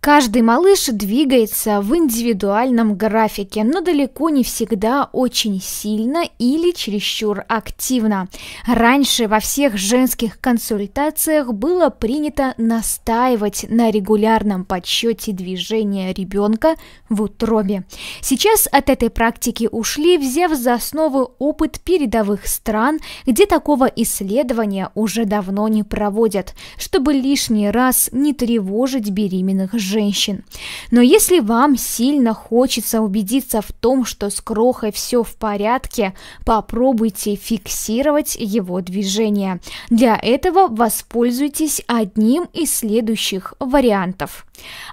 Каждый малыш двигается в индивидуальном графике, но далеко не всегда очень сильно или чересчур активно. Раньше во всех женских консультациях было принято настаивать на регулярном подсчете движения ребенка в утробе. Сейчас от этой практики ушли, взяв за основу опыт передовых стран, где такого исследования уже давно не проводят, чтобы лишний раз не тревожить беременных женщин женщин. Но если вам сильно хочется убедиться в том, что с крохой все в порядке, попробуйте фиксировать его движение. Для этого воспользуйтесь одним из следующих вариантов.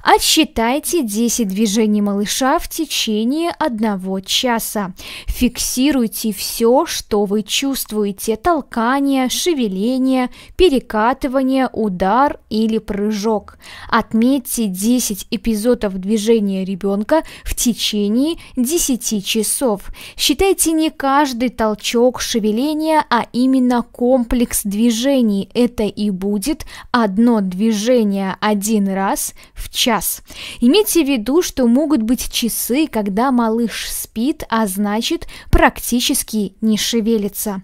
Отсчитайте 10 движений малыша в течение одного часа. Фиксируйте все, что вы чувствуете – толкание, шевеление, перекатывание, удар или прыжок. Отметьте 10 эпизодов движения ребенка в течение 10 часов. Считайте не каждый толчок шевеления, а именно комплекс движений. Это и будет одно движение один раз в час. Имейте в виду, что могут быть часы, когда малыш спит, а значит практически не шевелится.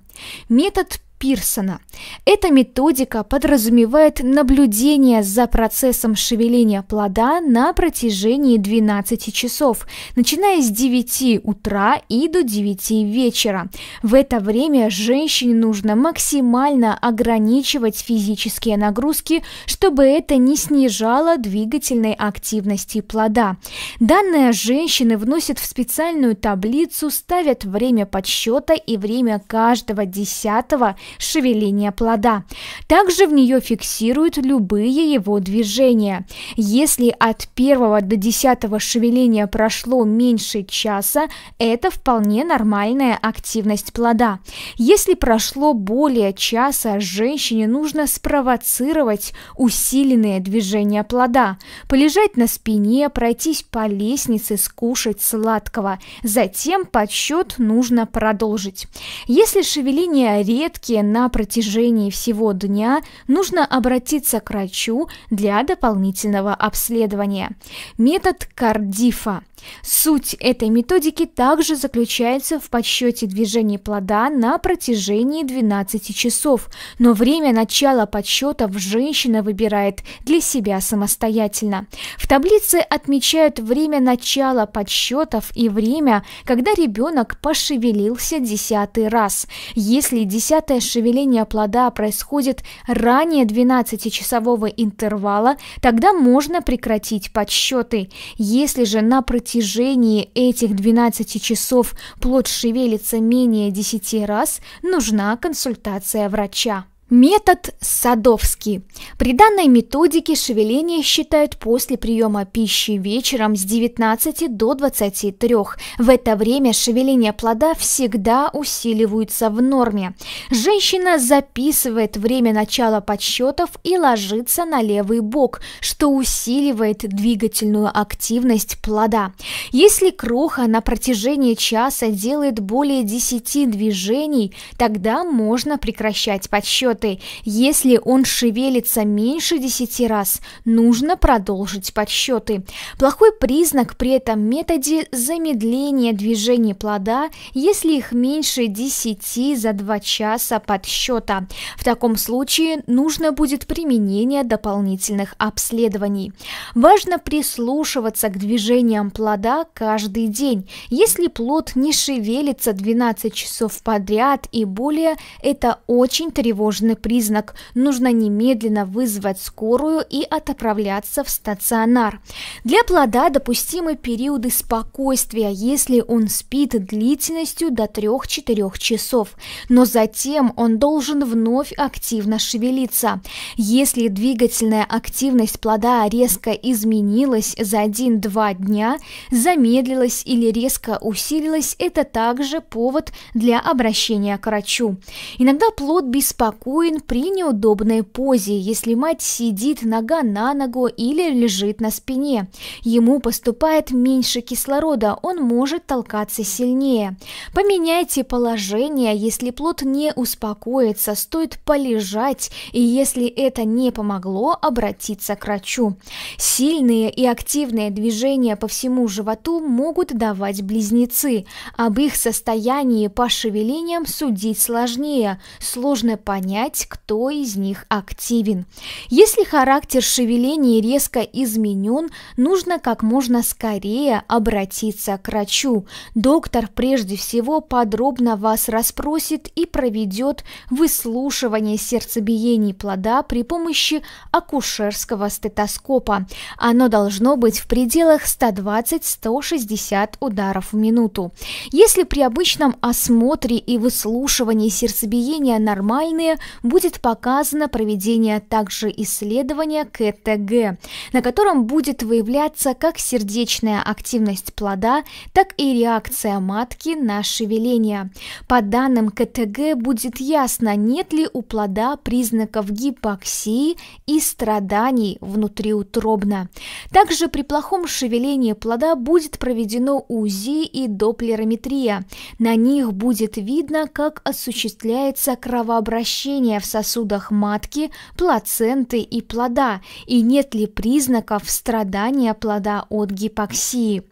Метод Пирсона. Эта методика подразумевает наблюдение за процессом шевеления плода на протяжении 12 часов, начиная с 9 утра и до 9 вечера. В это время женщине нужно максимально ограничивать физические нагрузки, чтобы это не снижало двигательной активности плода. Данные женщины вносят в специальную таблицу, ставят время подсчета и время каждого десятого шевеления плода. Также в нее фиксируют любые его движения. Если от первого до десятого шевеления прошло меньше часа, это вполне нормальная активность плода. Если прошло более часа, женщине нужно спровоцировать усиленные движения плода, полежать на спине, пройтись по лестнице, скушать сладкого. Затем подсчет нужно продолжить. Если шевеления редкие, на протяжении всего дня нужно обратиться к врачу для дополнительного обследования. Метод Кардифа Суть этой методики также заключается в подсчете движения плода на протяжении 12 часов, но время начала подсчетов женщина выбирает для себя самостоятельно. В таблице отмечают время начала подсчетов и время, когда ребенок пошевелился десятый раз. Если десятое шевеление плода происходит ранее 12-часового интервала, тогда можно прекратить подсчеты. Если же на протяжении протяжении этих 12 часов плод шевелится менее 10 раз, нужна консультация врача. Метод Садовский. При данной методике шевеление считают после приема пищи вечером с 19 до 23. В это время шевеление плода всегда усиливаются в норме. Женщина записывает время начала подсчетов и ложится на левый бок, что усиливает двигательную активность плода. Если кроха на протяжении часа делает более 10 движений, тогда можно прекращать подсчет четвертый. Если он шевелится меньше 10 раз, нужно продолжить подсчеты. Плохой признак при этом методе – замедление движения плода, если их меньше 10 за 2 часа подсчета. В таком случае нужно будет применение дополнительных обследований. Важно прислушиваться к движениям плода каждый день. Если плод не шевелится 12 часов подряд и более, это очень тревожно тревожный признак, нужно немедленно вызвать скорую и отправляться в стационар. Для плода допустимы периоды спокойствия, если он спит длительностью до 3-4 часов, но затем он должен вновь активно шевелиться. Если двигательная активность плода резко изменилась за 1-2 дня, замедлилась или резко усилилась, это также повод для обращения к врачу. Иногда плод беспокоит Уин при неудобной позе, если мать сидит нога на ногу или лежит на спине. Ему поступает меньше кислорода, он может толкаться сильнее. Поменяйте положение, если плод не успокоится, стоит полежать, и если это не помогло, обратиться к врачу. Сильные и активные движения по всему животу могут давать близнецы. Об их состоянии по шевелениям судить сложнее, сложно понять, понять, кто из них активен. Если характер шевелений резко изменен, нужно как можно скорее обратиться к врачу. Доктор прежде всего подробно вас расспросит и проведет выслушивание сердцебиений плода при помощи акушерского стетоскопа. Оно должно быть в пределах 120-160 ударов в минуту. Если при обычном осмотре и выслушивании сердцебиения нормальные, будет показано проведение также исследования КТГ, на котором будет выявляться как сердечная активность плода, так и реакция матки на шевеление. По данным КТГ будет ясно, нет ли у плода признаков гипоксии и страданий внутриутробно. Также при плохом шевелении плода будет проведено УЗИ и доплерометрия. На них будет видно, как осуществляется кровообращение давление в сосудах матки, плаценты и плода, и нет ли признаков страдания плода от гипоксии.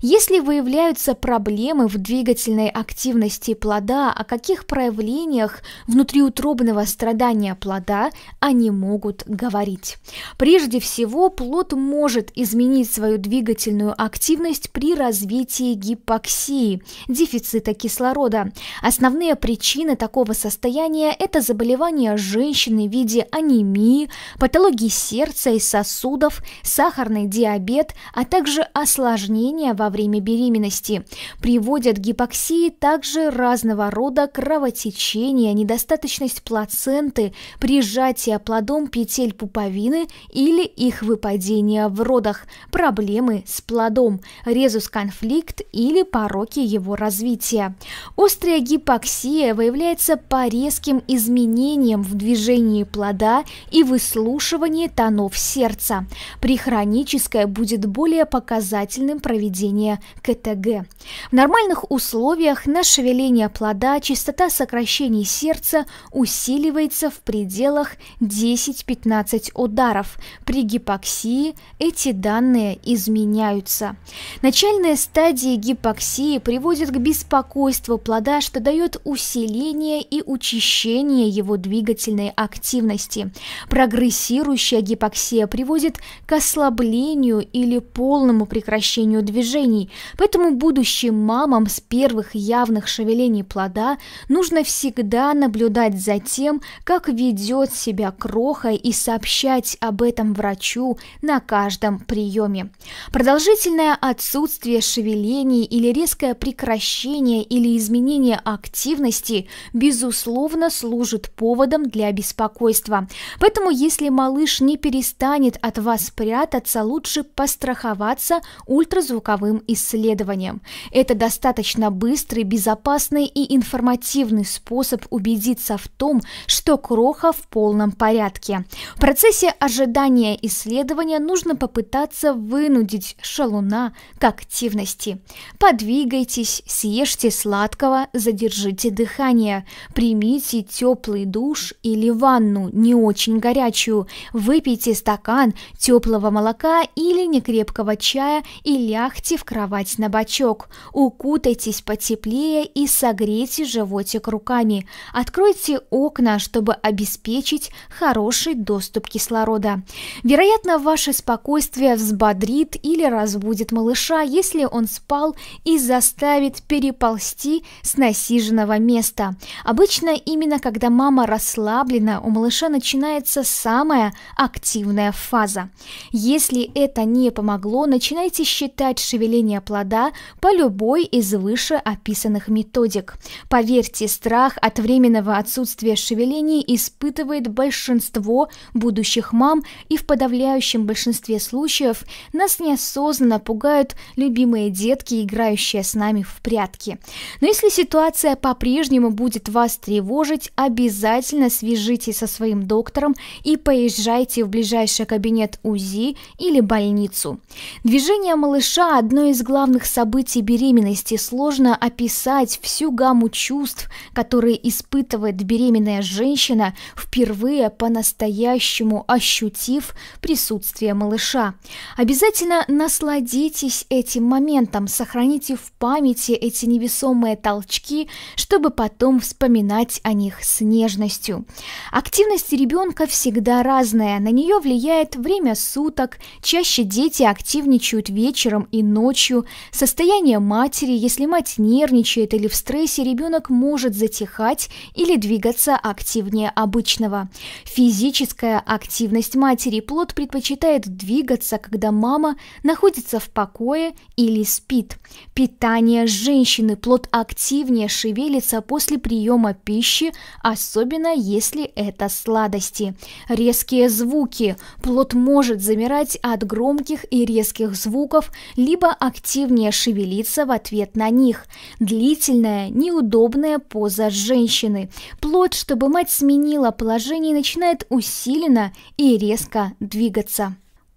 Если выявляются проблемы в двигательной активности плода, о каких проявлениях внутриутробного страдания плода они могут говорить. Прежде всего, плод может изменить свою двигательную активность при развитии гипоксии, дефицита кислорода. Основные причины такого состояния – это заболевания заболевания женщины в виде анемии, патологии сердца и сосудов, сахарный диабет, а также осложнения во время беременности. Приводят к гипоксии также разного рода кровотечения, недостаточность плаценты, прижатие плодом петель пуповины или их выпадение в родах, проблемы с плодом, резус-конфликт или пороки его развития. Острая гипоксия выявляется по резким изменениям упражнением в движении плода и выслушивании тонов сердца. Прихроническое будет более показательным проведение КТГ. В нормальных условиях на шевеление плода частота сокращений сердца усиливается в пределах 10-15 ударов. При гипоксии эти данные изменяются. Начальная стадия гипоксии приводит к беспокойству плода, что дает усиление и учащение его двигательной активности. Прогрессирующая гипоксия приводит к ослаблению или полному прекращению движений, поэтому будущим мамам с первых явных шевелений плода нужно всегда наблюдать за тем, как ведет себя кроха и сообщать об этом врачу на каждом приеме. Продолжительное отсутствие шевелений или резкое прекращение или изменение активности безусловно служит поводом для беспокойства. Поэтому, если малыш не перестанет от вас прятаться, лучше постраховаться ультразвуковым исследованием. Это достаточно быстрый, безопасный и информативный способ убедиться в том, что кроха в полном порядке. В процессе ожидания исследования нужно попытаться вынудить шалуна к активности. Подвигайтесь, съешьте сладкого, задержите дыхание, примите теплые теплый душ или ванну, не очень горячую, выпейте стакан теплого молока или некрепкого чая и лягте в кровать на бочок. Укутайтесь потеплее и согрейте животик руками. Откройте окна, чтобы обеспечить хороший доступ кислорода. Вероятно, ваше спокойствие взбодрит или разбудит малыша, если он спал и заставит переползти с насиженного места. Обычно именно когда мама мама расслаблена, у малыша начинается самая активная фаза. Если это не помогло, начинайте считать шевеление плода по любой из выше описанных методик. Поверьте, страх от временного отсутствия шевелений испытывает большинство будущих мам, и в подавляющем большинстве случаев нас неосознанно пугают любимые детки, играющие с нами в прятки. Но если ситуация по-прежнему будет вас тревожить, обязательно обязательно свяжитесь со своим доктором и поезжайте в ближайший кабинет УЗИ или больницу. Движение малыша – одно из главных событий беременности. Сложно описать всю гамму чувств, которые испытывает беременная женщина, впервые по-настоящему ощутив присутствие малыша. Обязательно насладитесь этим моментом, сохраните в памяти эти невесомые толчки, чтобы потом вспоминать о них с нежностью сложностью. Активность ребенка всегда разная, на нее влияет время суток, чаще дети активничают вечером и ночью, состояние матери, если мать нервничает или в стрессе, ребенок может затихать или двигаться активнее обычного. Физическая активность матери плод предпочитает двигаться, когда мама находится в покое или спит. Питание женщины плод активнее шевелится после приема пищи, особенно особенно если это сладости. Резкие звуки. Плод может замирать от громких и резких звуков, либо активнее шевелиться в ответ на них. Длительная, неудобная поза женщины. Плод, чтобы мать сменила положение, начинает усиленно и резко двигаться.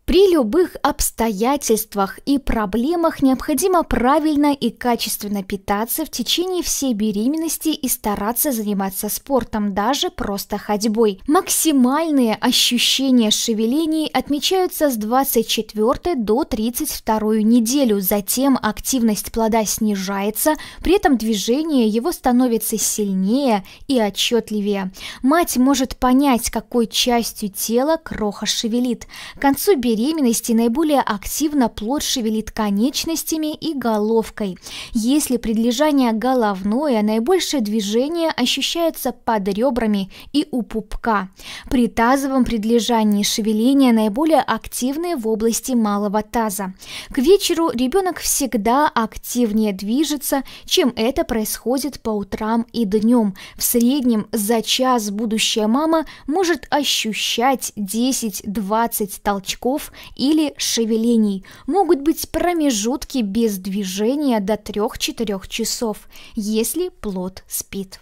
При любых обстоятельствах и проблемах необходимо правильно и качественно питаться в течение всей беременности и стараться заниматься спортом, даже просто ходьбой. Максимальные ощущения шевелений отмечаются с 24 до 32 неделю, затем активность плода снижается, при этом движение его становится сильнее и отчетливее. Мать может понять, какой частью тела кроха шевелит. К концу беременности беременности наиболее активно плод шевелит конечностями и головкой. Если предлежание головное, наибольшее движение ощущается под ребрами и у пупка. При тазовом предлежании шевеления наиболее активны в области малого таза. К вечеру ребенок всегда активнее движется, чем это происходит по утрам и днем. В среднем за час будущая мама может ощущать 10-20 толчков или шевелений. Могут быть промежутки без движения до 3-4 часов, если плод спит.